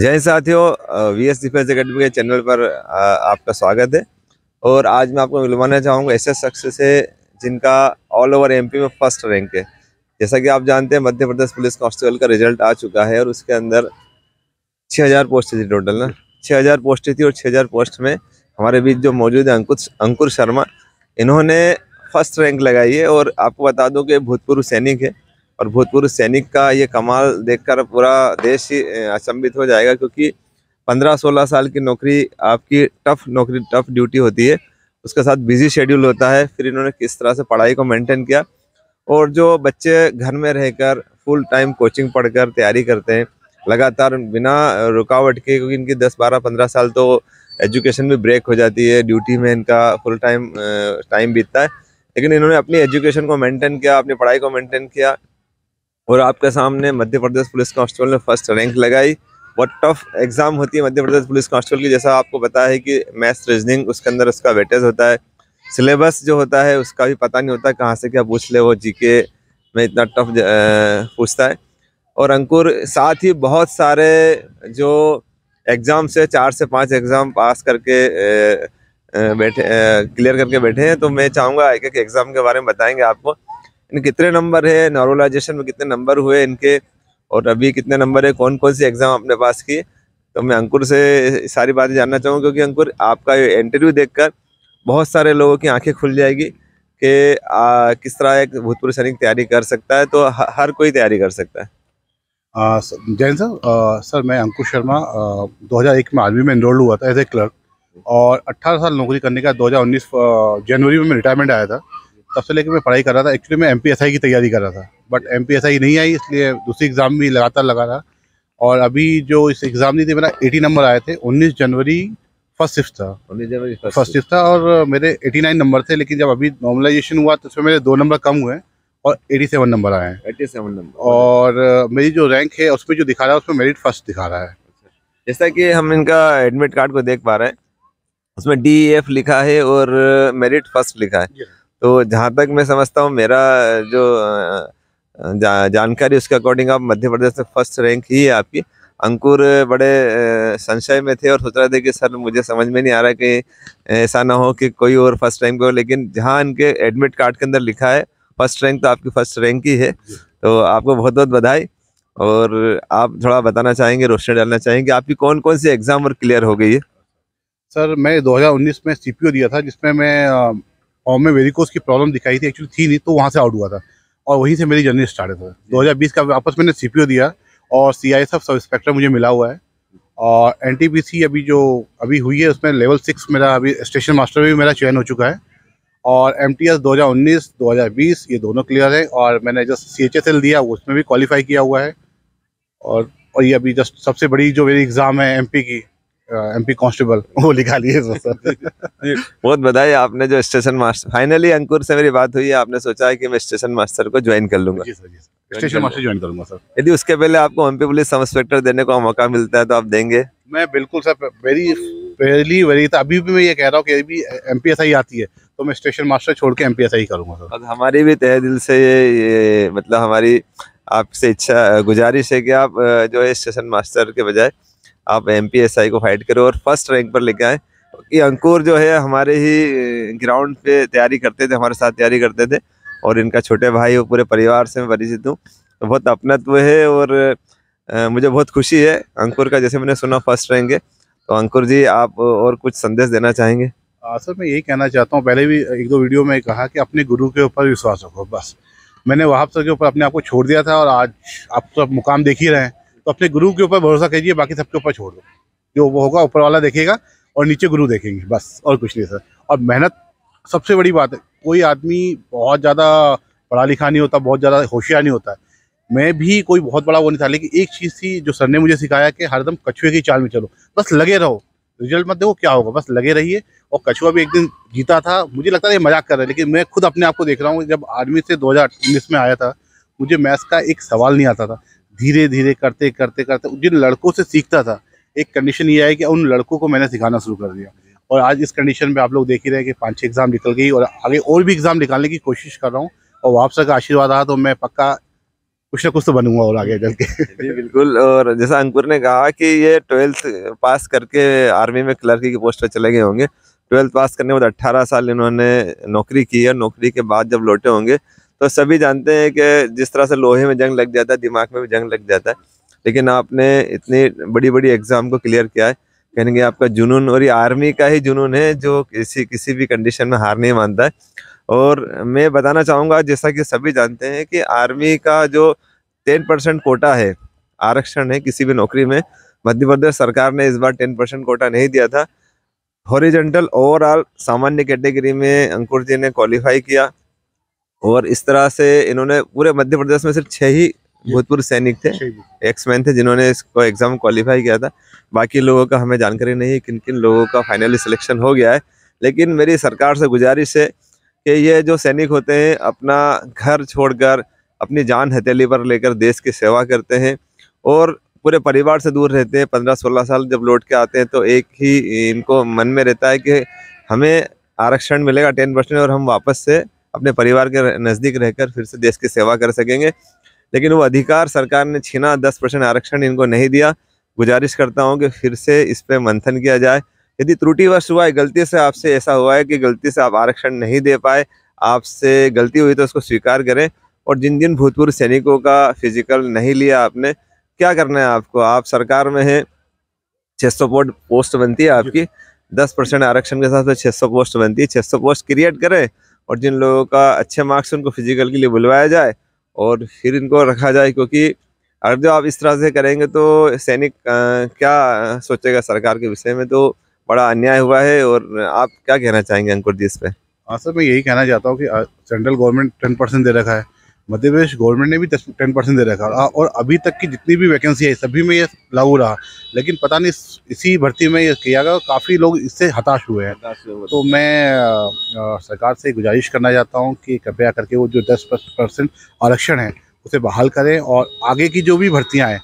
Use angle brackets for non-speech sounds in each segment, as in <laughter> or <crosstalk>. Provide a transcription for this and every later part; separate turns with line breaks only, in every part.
जय साथियों V S defence academy के चैनल पर आपका स्वागत है और आज मैं आपको मिलवाना चाहूँगा ऐसे शख्स से जिनका ऑल ओवर एमपी में फर्स्ट रैंक है जैसा कि आप जानते हैं मध्य प्रदेश पुलिस कांस्टेबल का रिजल्ट आ चुका है और उसके अंदर 6000 पोस्ट थी टोटल ना छः हज़ार पोस्ट थी और 6000 पोस्ट में हमारे बीच जो मौजूद है अंकुश अंकुर शर्मा इन्होंने फर्स्ट रैंक लगाई है और आपको बता दो कि भूतपूर्व सैनिक है और भूतपूर्व सैनिक का ये कमाल देखकर पूरा देश ही अचंभित हो जाएगा क्योंकि पंद्रह सोलह साल की नौकरी आपकी टफ नौकरी टफ ड्यूटी होती है उसके साथ बिजी शेड्यूल होता है फिर इन्होंने किस तरह से पढ़ाई को मेंटेन किया और जो बच्चे घर में रहकर फुल टाइम कोचिंग पढ़कर तैयारी करते हैं लगातार बिना रुकावट के क्योंकि इनकी दस बारह पंद्रह साल तो एजुकेशन में ब्रेक हो जाती है ड्यूटी में इनका फुल टाइम टाइम बीतता है लेकिन इन्होंने अपनी एजुकेशन को मेंटेन किया अपनी पढ़ाई को मेंटेन किया और आपके सामने मध्य प्रदेश पुलिस कांस्टेबल ने फर्स्ट रैंक लगाई बहुत टफ एग्ज़ाम होती है मध्य प्रदेश पुलिस कांस्टेबल की जैसा आपको पता है कि मैथ्स रीजनिंग उसके अंदर उसका वेटेज होता है सिलेबस जो होता है उसका भी पता नहीं होता कहाँ से क्या पूछ ले वो जीके में इतना टफ पूछता है और अंकुर साथ ही बहुत सारे जो एग्ज़ाम से चार से पांच एग्ज़ाम पास करके बैठे क्लियर करके बैठे हैं तो मैं चाहूँगा एक एक एग्ज़ाम के बारे में बताएंगे आपको इन कितने नंबर है नॉर्मलाइजेशन में कितने नंबर हुए इनके और अभी कितने नंबर है कौन कौन सी एग्ज़ाम आपने पास की तो मैं अंकुर से सारी बातें जानना चाहूँगा क्योंकि अंकुर आपका इंटरव्यू कर बहुत सारे लोगों की आँखें खुल जाएगी कि किस तरह एक भूतपूर्व सैनिक तैयारी कर सकता है तो हर कोई तैयारी कर सकता है
जैन सर सर मैं अंकुश शर्मा आ, 2001 में आर्मी में इनरोल्ड हुआ था एज ए क्लर्क और 18 साल नौकरी करने का 2019 जनवरी में मैं रिटायरमेंट आया था तब से लेकर मैं पढ़ाई कर रहा था एक्चुअली मैं एम की तैयारी कर रहा था बट एम नहीं आई इसलिए दूसरी एग्ज़ाम भी लगातार लगा रहा और अभी जो इस एग्ज़ाम नहीं थी मेरा एटी नंबर आए थे उन्नीस जनवरी फर्स्ट शिफ्ट था उन्नीस जनवरी फर्स्ट शिफ्ट था और मेरे एटी नाइन नंबर थे लेकिन जब अभी नॉर्मलाइजेशन हुआ तो उसमें मेरे दो नंबर कम हुए और एटी सेवन नंबर आए हैं
एटी सेवन नंबर
और मेरी जो रैंक है उसमें जो
दिखा रहा है उसमें मेरिट फर्स्ट दिखा रहा है अच्छा। जैसा कि हम इनका एडमिट कार्ड को देख पा रहे हैं उसमें डी एफ e लिखा है और मेरिट फर्स्ट लिखा है तो जहाँ तक मैं समझता हूँ मेरा जो जा, जानकारी उसके अकॉर्डिंग आप मध्य प्रदेश में फर्स्ट रैंक ही है आपकी अंकुर बड़े संशय में थे और सोच रहे थे कि सर मुझे समझ में नहीं आ रहा कि ऐसा ना हो कि कोई और फर्स्ट रैंक हो लेकिन जहाँ इनके एडमिट कार्ड के अंदर लिखा है फर्स्ट रैंक तो आपकी फर्स्ट रैंक ही है तो आपको बहुत बहुत बधाई और आप थोड़ा बताना चाहेंगे रोशनी डालना चाहेंगे आपकी कौन कौन सी एग्ज़ाम और क्लियर हो गई है सर
मैं 2019 में सीपीओ दिया था जिसमें मैं और में को की प्रॉब्लम दिखाई थी एक्चुअली थी नहीं तो वहाँ से आउट हुआ था और वहीं से मेरी जर्नी स्टार्ट हुआ दो हज़ार बीस का वापस मैंने सी पी ओ दिया और सी आई सब इंस्पेक्टर मुझे मिला हुआ है और एन टी सी अभी जो अभी हुई है उसमें लेवल सिक्स मेरा अभी स्टेशन मास्टर में भी मेरा चयन हो चुका है और एम टी एस दो हज़ार उन्नीस दो हज़ार बीस ये दोनों क्लियर है और मैंने just C H S L दिया उसमें भी क्वालिफाई किया हुआ है और और ये अभी जस्ट सबसे बड़ी जो मेरी एग्ज़ाम है एम पी की एमपी कांस्टेबल <laughs> वो लिखा लिए
बहुत बधाई आपने जो स्टेशन मास्टर फाइनली अंकुर से मेरी बात हुई है आपने सोचा है कि मैं स्टेशन मास्टर को ज्वाइन कर लूंगा स्टेशन मास्टर ज्वाइन करूंगा सर यदि उसके पहले आपको एमपी पुलिस सब इंस्पेक्टर देने का मौका मिलता है तो आप देंगे
मैं बिल्कुल सर वेरी
पहली वेरी अभी भी मैं ये
कह रहा हूँ कि अभी एम पी एस आई आती है तो मैं स्टेशन मास्टर छोड़ के एम पी एस आई करूँगा
सर हमारी भी तय दिल से ये, ये मतलब हमारी आपसे इच्छा गुजारिश है कि आप जो है स्टेशन मास्टर के बजाय आप एम को फाइट करो और फर्स्ट रैंक पर लेके आए कि अंकुर जो है हमारे ही ग्राउंड पे तैयारी करते थे हमारे साथ तैयारी करते थे और इनका छोटे भाई और पूरे परिवार से मैं परिचित हूँ तो बहुत अपनत्व है और मुझे बहुत खुशी है अंकुर का जैसे मैंने सुना फर्स्ट रैंक है तो अंकुर जी आप और कुछ संदेश देना चाहेंगे
हाँ, सर मैं यही कहना चाहता हूँ पहले भी एक दो वीडियो में कहा कि अपने गुरु के ऊपर विश्वास रखो बस मैंने वहाब सर के ऊपर अपने आप को छोड़ दिया था और आज आप सब मुकाम देख ही रहे हैं तो अपने गुरु के ऊपर भरोसा कीजिए बाकी सबके ऊपर छोड़ दो जो वो होगा ऊपर वाला देखेगा और नीचे गुरु देखेंगे बस और कुछ नहीं सर और मेहनत सबसे बड़ी बात है कोई आदमी बहुत ज़्यादा पढ़ा लिखा नहीं होता बहुत ज़्यादा होशियार नहीं होता मैं भी कोई बहुत बड़ा वो नहीं था लेकिन एक चीज़ थी जो सर ने मुझे सिखाया कि हरदम कछुए की चाल में चलो बस लगे रहो रिजल्ट मत देखो क्या होगा बस लगे रहिए और कछुआ भी एक दिन जीता था मुझे लगता था ये मजाक कर रहा है लेकिन मैं खुद अपने आप को देख रहा हूँ जब आर्मी से 2019 में आया था मुझे मैथ्स का एक सवाल नहीं आता था धीरे धीरे करते करते करते जिन लड़कों से सीखता था एक कंडीशन ये है कि उन लड़कों को मैंने सिखाना शुरू कर दिया और आज इस कंडीशन में आप लोग देख ही रहे कि पाँच छः एग्ज़ाम निकल गई और आगे और भी एग्ज़ाम निकालने की कोशिश कर रहा हूँ और वापस का आशीर्वाद आया तो मैं पक्का कुछ ना कुछ तो बनूंगा और आगे चल के
जी बिल्कुल और जैसा अंकुर ने कहा कि ये ट्वेल्थ पास करके आर्मी में क्लर्की की पोस्ट पर चले गए होंगे ट्वेल्थ पास करने के बाद अट्ठारह साल इन्होंने नौकरी की है नौकरी के बाद जब लौटे होंगे तो सभी जानते हैं कि जिस तरह से लोहे में जंग लग जाता है दिमाग में भी जंग लग जाता है लेकिन आपने इतनी बड़ी बड़ी एग्ज़ाम को क्लियर किया है कहेंगे आपका जुनून और ये आर्मी का ही जुनून है जो किसी किसी भी कंडीशन में हार नहीं मानता है और मैं बताना चाहूँगा जैसा कि सभी जानते हैं कि आर्मी का जो टेन परसेंट कोटा है आरक्षण है किसी भी नौकरी में मध्य प्रदेश सरकार ने इस बार टेन परसेंट कोटा नहीं दिया था हॉरिजेंटल ओवरऑल सामान्य कैटेगरी में अंकुर जी ने क्वालिफाई किया और इस तरह से इन्होंने पूरे मध्य प्रदेश में सिर्फ छः ही भूतपूर्व सैनिक थे एक्समैन थे जिन्होंने इसको एग्ज़ाम क्वालिफाई किया था बाकी लोगों का हमें जानकारी नहीं है किन किन लोगों का फाइनली सिलेक्शन हो गया है लेकिन मेरी सरकार से गुजारिश है कि ये जो सैनिक होते हैं अपना घर छोड़कर अपनी जान हथेली पर लेकर देश की सेवा करते हैं और पूरे परिवार से दूर रहते हैं पंद्रह सोलह साल जब लौट के आते हैं तो एक ही इनको मन में रहता है कि हमें आरक्षण मिलेगा टेन परसेंट और हम वापस से अपने परिवार के नज़दीक रहकर फिर से देश की सेवा कर सकेंगे लेकिन वो अधिकार सरकार ने छीना दस परसेंट आरक्षण इनको नहीं दिया गुजारिश करता हूँ कि फिर से इस पर मंथन किया जाए यदि त्रुटिवश हुआ है गलती से आपसे ऐसा हुआ है कि गलती से आप आरक्षण नहीं दे पाए आपसे गलती हुई तो उसको स्वीकार करें और जिन जिन भूतपूर्व सैनिकों का फिजिकल नहीं लिया आपने क्या करना है आपको आप सरकार में हैं छः सौ पोस्ट बनती है आपकी दस परसेंट आरक्षण के साथ छः सौ पोस्ट बनती है छः सौ पोस्ट क्रिएट करें और जिन लोगों का अच्छे मार्क्स उनको फिजिकल के लिए बुलवाया जाए और फिर इनको रखा जाए क्योंकि अगर जो आप इस तरह से करेंगे तो सैनिक क्या सोचेगा सरकार के विषय में तो बड़ा अन्याय हुआ है और आप क्या कहना चाहेंगे अंकुर जी इस पर
हाँ सर मैं यही कहना चाहता हूँ कि सेंट्रल गवर्नमेंट टेन परसेंट दे रखा है मध्य प्रदेश गवर्नमेंट ने भी दस टेन परसेंट दे रखा और अभी तक की जितनी भी वैकेंसी है सभी में ये लागू रहा लेकिन पता नहीं इसी भर्ती में ये किया गया काफ़ी लोग इससे हताश हुए हैं तो मैं सरकार से गुजारिश करना चाहता हूँ कि कृपया करके वो जो दस परसेंट आरक्षण है उसे बहाल करें और आगे की जो भी भर्तियाँ हैं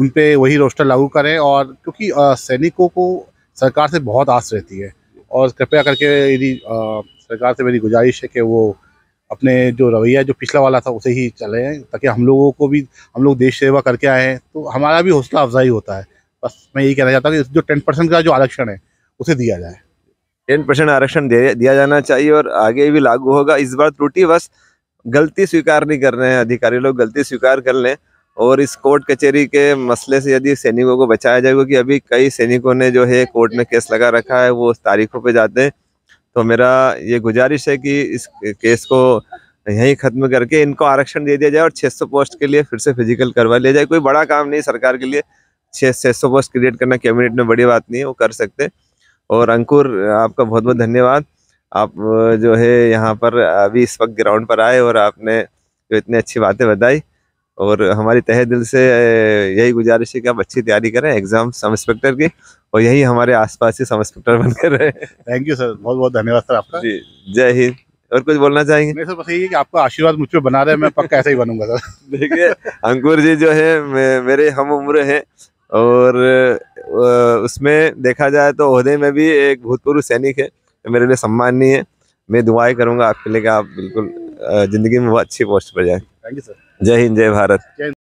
उन पर वही रोस्टर लागू करें और क्योंकि सैनिकों को सरकार से बहुत आस रहती है और कृपया करके यदि सरकार से मेरी गुजारिश है कि वो अपने जो रवैया जो पिछला वाला था उसे ही चले ताकि हम लोगों को भी हम लोग देश सेवा करके आए हैं तो हमारा भी हौसला अफजाई होता है बस मैं यही कहना चाहता हूँ कि जो टेन परसेंट का जो आरक्षण है उसे दिया जाए
टेन परसेंट आरक्षण दिया जाना चाहिए और आगे भी लागू होगा इस बार बस गलती स्वीकार नहीं कर रहे हैं अधिकारी लोग गलती स्वीकार कर लें और इस कोर्ट कचहरी के मसले से यदि सैनिकों को बचाया जाए क्योंकि अभी कई सैनिकों ने जो है कोर्ट में केस लगा रखा है वो तारीखों पर जाते हैं तो मेरा ये गुजारिश है कि इस केस को यहीं ख़त्म करके इनको आरक्षण दे दिया जाए और 600 पोस्ट के लिए फिर से फिजिकल करवा लिया जाए कोई बड़ा काम नहीं सरकार के लिए छः छः सौ पोस्ट क्रिएट करना कैबिनेट में बड़ी बात नहीं है वो कर सकते और अंकुर आपका बहुत बहुत धन्यवाद आप जो है यहाँ पर अभी इस वक्त ग्राउंड पर आए और आपने जो इतनी अच्छी बातें बताई और हमारी तहे दिल से यही गुजारिश है कि आप अच्छी तैयारी करें एग्जाम सब इंस्पेक्टर की और यही हमारे आसपास ही सब इंस्पेक्टर बनकर रहे थैंक यू सर बहुत बहुत धन्यवाद सर आपका जी जय हिंद और कुछ बोलना चाहेंगे मैं सर बस यही कि आपका
आशीर्वाद मुझ पर बना रहे मैं पक्का ऐसा ही बनूंगा सर
<laughs> देखिए अंकुर जी जो है मेरे हम उम्र हैं और उसमें देखा जाए तो अहदे में भी एक भूतपूर्व सैनिक है मेरे लिए सम्मान नहीं है मैं दुआएं करूंगा आपके लिए कि आप बिल्कुल ज़िंदगी में वो अच्छी पोस्ट पर जाए थैंक यू सर जय हिंद जय भारत